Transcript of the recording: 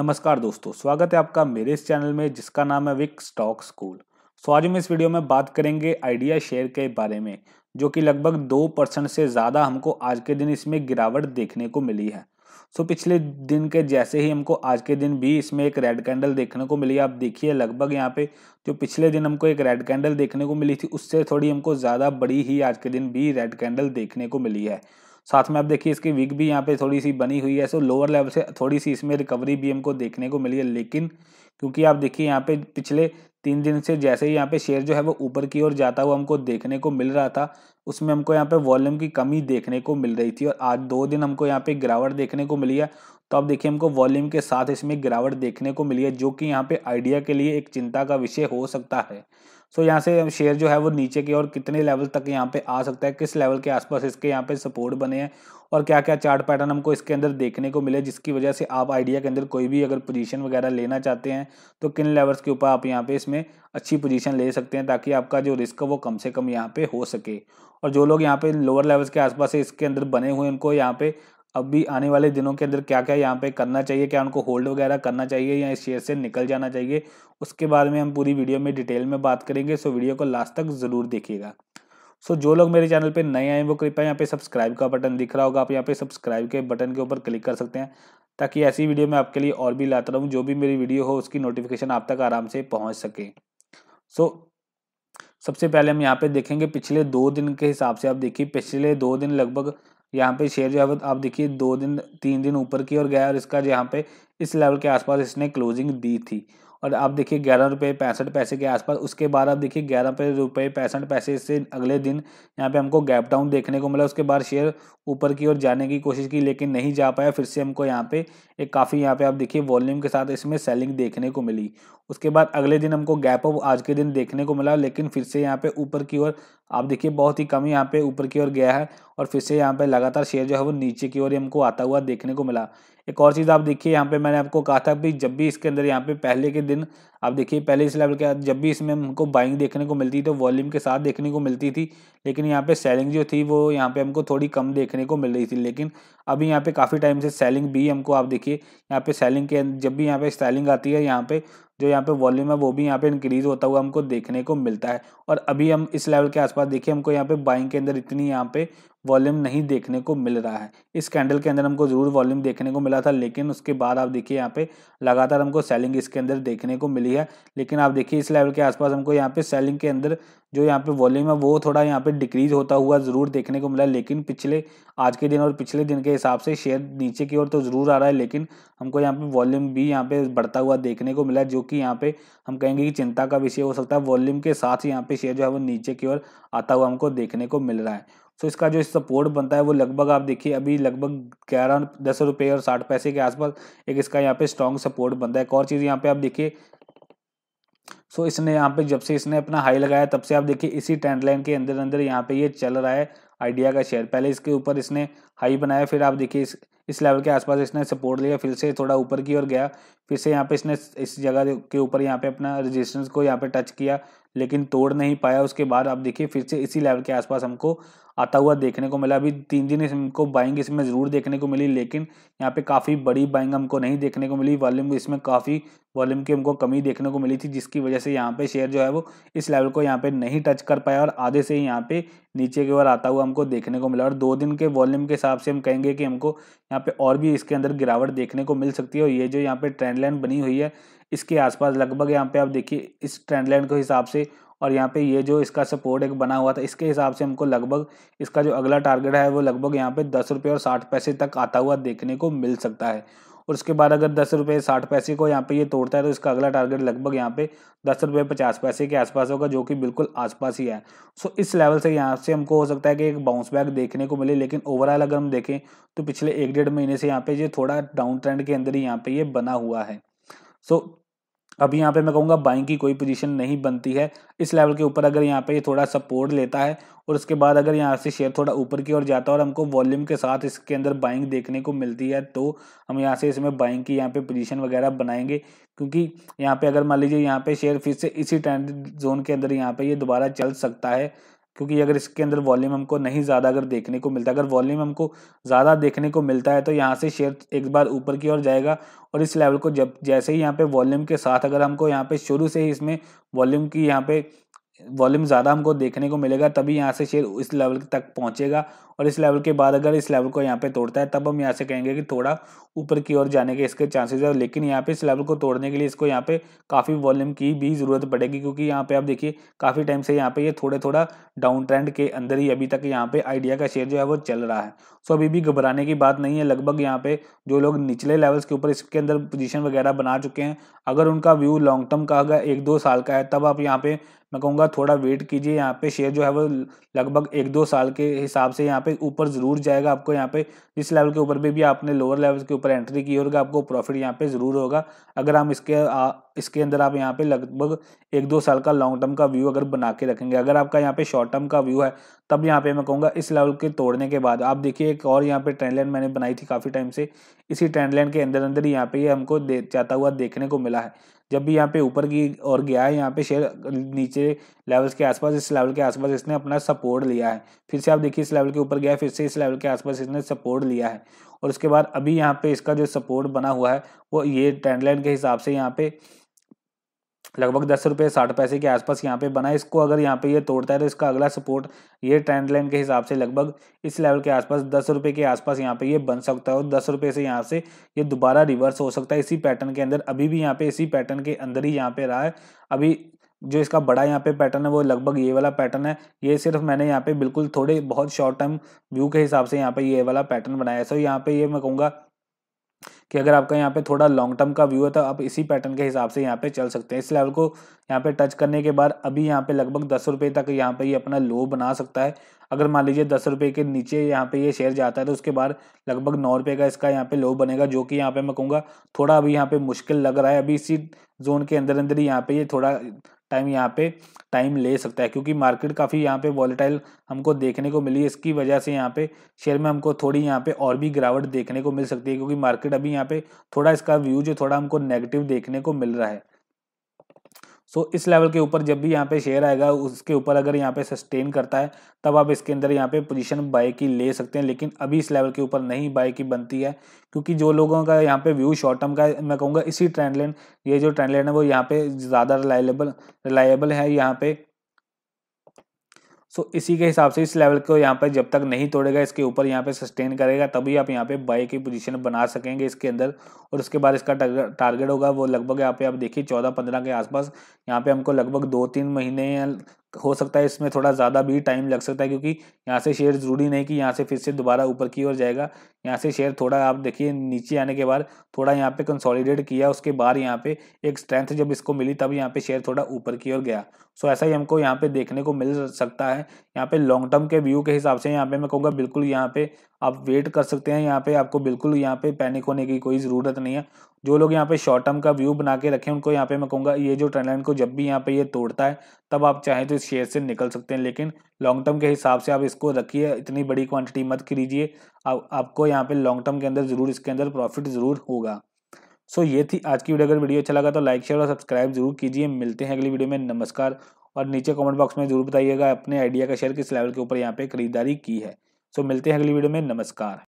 नमस्कार दोस्तों स्वागत है आपका मेरे इस चैनल में जिसका नाम है विक स्टॉक स्कूल सो आज हम इस वीडियो में बात करेंगे आइडिया शेयर के बारे में जो कि लगभग दो परसेंट से ज़्यादा हमको आज के दिन इसमें गिरावट देखने को मिली है सो पिछले दिन के जैसे ही हमको आज के दिन भी इसमें एक रेड कैंडल देखने को मिली आप देखिए लगभग यहाँ पे जो पिछले दिन हमको एक रेड कैंडल देखने को मिली थी उससे थोड़ी हमको ज़्यादा बड़ी ही आज के दिन भी रेड कैंडल देखने को मिली है साथ में आप देखिए इसकी विक भी यहाँ पे थोड़ी सी बनी हुई है सो लोअर लेवल से थोड़ी सी इसमें रिकवरी भी हमको देखने को मिली है लेकिन क्योंकि आप देखिए यहाँ पे पिछले तीन दिन से जैसे ही यहाँ पे शेयर जो है वो ऊपर की ओर जाता हुआ हमको देखने को मिल रहा था उसमें हमको यहाँ पे वॉल्यूम की कमी देखने को मिल रही थी और आज दो दिन हमको यहाँ पे गिरावट देखने को मिली है तो आप देखिए हमको वॉल्यूम के साथ इसमें गिरावट देखने को मिली है जो कि यहाँ पे आइडिया के लिए एक चिंता का विषय हो सकता है सो यहाँ से शेयर जो है वो नीचे की और कितने लेवल तक यहाँ पे आ सकता है किस लेवल के आसपास इसके यहाँ पे सपोर्ट बने हैं और क्या क्या चार्ट पैटर्न हमको इसके अंदर देखने को मिले जिसकी वजह से आप आइडिया के अंदर कोई भी अगर पोजीशन वगैरह लेना चाहते हैं तो किन लेवल्स के ऊपर आप यहाँ पे इसमें अच्छी पोजीशन ले सकते हैं ताकि आपका जो रिस्क है वो कम से कम यहाँ पे हो सके और जो लोग यहाँ पे लोअर लेवल्स के आसपास इसके अंदर बने हुए उनको यहाँ पे अभी आने वाले दिनों के अंदर क्या क्या यहाँ पे करना चाहिए क्या उनको होल्ड वगैरह करना चाहिए या इस शेयर से निकल जाना चाहिए उसके बारे में हम पूरी वीडियो में डिटेल में बात करेंगे सो वीडियो को लास्ट तक ज़रूर देखिएगा सो जो लोग मेरे चैनल पे नए आए वो कृपया यहाँ पे सब्सक्राइब का बटन दिख रहा होगा आप यहाँ पे सब्सक्राइब के बटन के ऊपर क्लिक कर सकते हैं ताकि ऐसी वीडियो मैं आपके लिए और भी लाता रहूँ जो भी मेरी वीडियो हो उसकी नोटिफिकेशन आप तक आराम से पहुँच सके सो सबसे पहले हम यहाँ पे देखेंगे पिछले दो दिन के हिसाब से आप देखिए पिछले दो दिन लगभग यहाँ पे शेयर जो है आप देखिए दो दिन तीन दिन ऊपर की ओर गया और इसका जो यहाँ पे इस लेवल के आसपास इसने क्लोजिंग दी थी और आप देखिए ग्यारह रुपये पैंसठ पैसे के आसपास उसके बाद आप देखिए ग्यारह रुपये पैंसठ पैसे से अगले दिन यहाँ पे हमको गैप डाउन देखने को मिला उसके बाद शेयर ऊपर की ओर जाने की कोशिश की लेकिन नहीं जा पाया फिर से हमको यहाँ पे एक काफ़ी यहाँ पे आप देखिए वॉल्यूम के साथ इसमें सेलिंग देखने को मिली उसके बाद अगले दिन हमको गैप अप आज के दिन देखने को मिला लेकिन फिर से यहाँ पे ऊपर की ओर आप देखिए बहुत ही कम यहाँ पे ऊपर की ओर गया है और फिर से यहाँ पे लगातार शेयर जो है वो नीचे की ओर हमको आता हुआ देखने को मिला एक और चीज़ आप देखिए यहाँ पे मैंने आपको कहा था भी जब भी इसके अंदर यहाँ पे पहले के दिन आप देखिए पहले इस लेवल के जब भी इसमें हमको बाइंग देखने को मिलती थी तो वॉल्यूम के साथ देखने को मिलती थी लेकिन यहाँ पे सेलिंग जो थी वो यहाँ पे हमको थोड़ी कम देखने को मिल रही थी लेकिन अभी यहाँ पे काफ़ी टाइम से सेलिंग भी हमको आप देखिए यहाँ पे सेलिंग के जब भी यहाँ पे सेलिंग आती है यहाँ पे जो यहाँ पे वॉल्यूम है वो भी यहाँ पे इंक्रीज होता हुआ हमको देखने को मिलता है और अभी हम इस लेवल के आसपास देखिए हमको यहाँ पे बाइंग के अंदर इतनी यहाँ पे वॉल्यूम नहीं देखने को मिल रहा है इस कैंडल के अंदर हमको ज़रूर वॉल्यूम देखने को मिला था लेकिन उसके बाद आप देखिए यहाँ पे लगातार हमको सेलिंग इसके अंदर देखने को मिली ली है लेकिन आप देखिए इस लेवल के आसपास हमको यहाँ पे सेलिंग के अंदर जो यहाँ पे वॉल्यूम है वो थोड़ा यहाँ पे डिक्रीज होता हुआ ज़रूर देखने को मिला लेकिन पिछले आज के दिन और पिछले दिन के हिसाब से शेयर नीचे की ओर तो ज़रूर आ रहा है लेकिन हमको यहाँ पे वॉल्यूम भी यहाँ पे बढ़ता हुआ देखने को मिला जो कि यहाँ पे हम कहेंगे कि चिंता का विषय हो सकता है वॉल्यूम के साथ ही यहाँ पे शेयर जो है वो नीचे की ओर आता हुआ हमको देखने को मिल रहा है सो तो so, इसका जो सपोर्ट बनता है वो लगभग आप देखिए अभी लगभग ग्यारह दस रुपये और साठ पैसे के आसपास एक इसका यहाँ पे स्ट्रॉन्ग सपोर्ट बनता है एक और चीज़ यहाँ पे आप देखिए सो तो इसने यहाँ पे जब से इसने अपना हाई लगाया तब से आप देखिए इसी ट्रेंड लाइन के अंदर अंदर यहाँ पे ये चल रहा है आइडिया का शेयर पहले इसके ऊपर इसने हाई बनाया फिर आप देखिए इस इस लेवल के आसपास इसने सपोर्ट लिया फिर से थोड़ा ऊपर की ओर गया फिर से यहाँ पे इसने इस जगह के ऊपर यहाँ पे अपना रेजिस्टेंस को यहाँ पे टच किया लेकिन तोड़ नहीं पाया उसके बाद आप देखिए फिर से इसी लेवल के आसपास हमको आता हुआ देखने को मिला अभी तीन दिन हमको बाइंग इसमें ज़रूर देखने को मिली लेकिन यहाँ पे काफ़ी बड़ी बाइंग हमको नहीं देखने को मिली वॉल्यूम इसमें काफ़ी वॉल्यूम की हमको कमी देखने को मिली थी जिसकी वजह से यहाँ पर शेयर जो है वो इस लेवल को यहाँ पर नहीं टच कर पाया और आधे से ही यहाँ पे नीचे की ओर आता हुआ हमको देखने को मिला और दो दिन के वॉल्यूम के साथ हिसाब से हम कहेंगे कि हमको यहाँ पे और भी इसके अंदर गिरावट देखने को मिल सकती है और ये जो यहाँ पे ट्रेंड लाइन बनी हुई है इसके आसपास लगभग यहाँ पे आप देखिए इस ट्रेंड लाइन के हिसाब से और यहाँ पे ये जो इसका सपोर्ट एक बना हुआ था इसके हिसाब से हमको लगभग इसका जो अगला टारगेट है वो लगभग यहाँ पे दस रुपये और साठ पैसे तक आता हुआ देखने को मिल सकता है और उसके बाद अगर दस रुपये साठ पैसे को यहाँ पे ये तोड़ता है तो इसका अगला टारगेट लगभग यहाँ पे दस रुपये पचास पैसे के आसपास होगा जो कि बिल्कुल आसपास ही है सो इस लेवल से यहाँ से हमको हो सकता है कि एक बाउंस बैक देखने को मिले लेकिन ओवरऑल अगर हम देखें तो पिछले एक डेढ़ महीने से यहाँ पे ये थोड़ा डाउन ट्रेंड के अंदर ही यहाँ पे ये बना हुआ है सो अभी यहाँ पे मैं कहूँगा बाइंग की कोई पोजीशन नहीं बनती है इस लेवल के ऊपर अगर यहाँ पे ये थोड़ा सपोर्ट लेता है और उसके बाद अगर यहाँ से शेयर थोड़ा ऊपर की ओर जाता है और हमको वॉल्यूम के साथ इसके अंदर बाइंग देखने को मिलती है तो हम यहाँ से इसमें बाइंग की यहाँ पे पोजीशन वगैरह बनाएंगे क्योंकि यहाँ पे अगर मान लीजिए यहाँ पे शेयर फिर से इसी ट्रेंड जोन के अंदर यहाँ पे ये दोबारा चल सकता है क्योंकि अगर इसके अंदर वॉल्यूम हमको नहीं ज़्यादा अगर देखने को मिलता है अगर वॉल्यूम हमको ज़्यादा देखने को मिलता है तो यहाँ से शेयर एक बार ऊपर की ओर जाएगा और इस लेवल को जब जैसे ही यहाँ पे वॉल्यूम के साथ अगर हमको यहाँ पे शुरू से ही इसमें वॉल्यूम की यहाँ पे वॉल्यूम ज़्यादा हमको देखने को मिलेगा तभी यहाँ से शेयर इस लेवल तक पहुँचेगा और इस लेवल के बाद अगर इस लेवल को यहाँ पे तोड़ता है तब हम यहाँ से कहेंगे कि थोड़ा ऊपर की ओर जाने के इसके चांसेस है लेकिन यहाँ पे इस लेवल को तोड़ने के लिए इसको यहाँ पे काफ़ी वॉल्यूम की भी ज़रूरत पड़ेगी क्योंकि यहाँ पे आप देखिए काफ़ी टाइम से यहाँ पे ये यह थोड़ा थोड़ा डाउन ट्रेंड के अंदर ही अभी तक यहाँ पे आइडिया का शेयर जो है वो चल रहा है सो अभी भी घबराने की बात नहीं है लगभग यहाँ पे जो लोग निचले लेवल्स के ऊपर इसके अंदर पोजिशन वगैरह बना चुके हैं अगर उनका व्यू लॉन्ग टर्म का अगर एक दो साल का है तब आप यहाँ पे मैं कहूँगा थोड़ा वेट कीजिए यहाँ पे शेयर जो है वो लगभग एक दो साल के हिसाब से यहाँ पे ऊपर ज़रूर जाएगा आपको यहाँ पे जिस लेवल के ऊपर भी भी आपने लोअर लेवल के ऊपर एंट्री की होगा आपको प्रॉफिट यहाँ पे ज़रूर होगा अगर हम इसके आ, इसके अंदर आप यहाँ पे लगभग एक दो साल का लॉन्ग टर्म का व्यू अगर बना के रखेंगे अगर आपका यहाँ पे शॉर्ट टर्म का व्यू है तब यहाँ पे मैं कहूँगा इस लेवल के तोड़ने के बाद आप देखिए एक और यहाँ पे ट्रेंड लाइन मैंने बनाई थी काफ़ी टाइम से इसी ट्रेंड लाइन के अंदर अंदर ही यहाँ पे ये हमको दे जाता हुआ देखने को मिला है जब भी यहाँ पे ऊपर की ओर गया है यहाँ पे शेयर नीचे लेवल्स के आसपास इस लेवल के आसपास इसने अपना सपोर्ट लिया है फिर से आप देखिए इस लेवल के ऊपर गया है फिर से इस लेवल के आसपास इसने सपोर्ट लिया है और उसके बाद अभी यहाँ पे इसका जो सपोर्ट बना हुआ है वो ये ट्रेंड लाइन के हिसाब से यहाँ पे लगभग दस रुपये साठ पैसे के आसपास यहाँ पे बना इसको अगर यहाँ पे ये तोड़ता है तो इसका अगला सपोर्ट ये ट्रेंड लाइन के हिसाब से लगभग इस लेवल के आसपास दस रुपये के आसपास यहाँ पे ये बन सकता है और दस रुपये से यहाँ से ये दोबारा रिवर्स हो सकता है इसी पैटर्न के अंदर अभी भी यहाँ पे इसी पैटर्न के अंदर ही यहाँ पे रहा है अभी जो इसका बड़ा यहाँ पे पैटर्न है वो लगभग ये वाला पैटर्न है ये सिर्फ मैंने यहाँ पे बिल्कुल थोड़े बहुत शॉर्ट टर्म व्यू के हिसाब से यहाँ पे ये वाला पैटर्न बनाया है सो यहाँ पे ये मैं कहूँगा कि अगर आपका यहाँ पे थोड़ा लॉन्ग टर्म का व्यू है तो आप इसी पैटर्न के हिसाब से यहाँ पे चल सकते हैं इस लेवल को यहाँ पे टच करने के बाद अभी यहाँ पे लगभग दस रुपये तक यहाँ पे ये यह अपना लो बना सकता है अगर मान लीजिए दस रुपये के नीचे यहाँ पे ये यह शेयर जाता है तो उसके बाद लगभग नौ रुपये का इसका यहाँ पे लो बनेगा जो कि यहाँ पे मैं कहूँगा थोड़ा अभी यहाँ पे मुश्किल लग रहा है अभी इसी जोन के अंदर अंदर ही यहाँ पे ये यह थोड़ा टाइम यहाँ पे टाइम ले सकता है क्योंकि मार्केट काफ़ी यहाँ पे वॉलेटाइल हमको देखने को मिली है इसकी वजह से यहाँ पे शेयर में हमको थोड़ी यहाँ पे और भी गिरावट देखने को मिल सकती है क्योंकि मार्केट अभी यहाँ पे थोड़ा इसका व्यू जो थोड़ा हमको नेगेटिव देखने को मिल रहा है सो इस लेवल के ऊपर जब भी यहाँ पे शेयर आएगा उसके ऊपर अगर यहाँ पे सस्टेन करता है तब आप इसके अंदर यहाँ पे पोजीशन बाय की ले सकते हैं लेकिन अभी इस लेवल के ऊपर नहीं बाय की बनती है क्योंकि जो लोगों का यहाँ पे व्यू शॉर्ट टर्म का मैं कहूँगा इसी ट्रेंड लाइन ये जो ट्रेंड लाइन है वो यहाँ पे ज़्यादा रिलायबल रिलायबल है यहाँ पे सो so, इसी के हिसाब से इस लेवल को यहाँ पर जब तक नहीं तोड़ेगा इसके ऊपर यहाँ पे सस्टेन करेगा तभी आप यहाँ पे बाई की पोजीशन बना सकेंगे इसके अंदर और उसके बाद इसका टारगेट होगा वो लगभग यहाँ पे आप देखिए चौदह पंद्रह के आसपास यहाँ पे हमको लगभग दो तीन महीने या हो सकता है इसमें थोड़ा ज़्यादा भी टाइम लग सकता है क्योंकि यहाँ से शेयर ज़रूरी नहीं कि यहाँ से फिर से दोबारा ऊपर की ओर जाएगा यहाँ से शेयर थोड़ा आप देखिए नीचे आने के बाद थोड़ा यहाँ पे कंसोलिडेट किया उसके बाद यहाँ पे एक स्ट्रेंथ जब इसको मिली तब यहाँ पे शेयर थोड़ा ऊपर की ओर गया सो ऐसा ही हमको यहाँ पे देखने को मिल सकता है यहाँ पे लॉन्ग टर्म के व्यू के हिसाब से यहाँ पे मैं कहूँगा बिल्कुल यहाँ पे आप वेट कर सकते हैं यहाँ पे आपको बिल्कुल यहाँ पे पैनिक होने की कोई ज़रूरत नहीं है जो लोग यहाँ पे शॉर्ट टर्म का व्यू बना के रखें उनको यहाँ पे मैं कहूँगा ये जो ट्रेंड लाइन को जब भी यहाँ पे ये तोड़ता है तब आप चाहें तो इस शेयर से निकल सकते हैं लेकिन लॉन्ग टर्म के हिसाब से आप इसको रखिए इतनी बड़ी क्वांटिटी मत खरीदिए आप, आपको यहाँ पे लॉन्ग टर्म के अंदर जरूर इसके अंदर प्रॉफिट जरूर होगा सो ये थी आज की वीडियो अगर वीडियो अच्छा लगा तो लाइक शेयर और सब्सक्राइब जरूर कीजिए मिलते हैं अगली वीडियो में नमस्कार और नीचे कॉमेंट बॉक्स में जरूर बताइएगा अपने आइडिया का शेयर किस लेवल के ऊपर यहाँ पे खरीदारी की है सो मिलते हैं अगली वीडियो में नमस्कार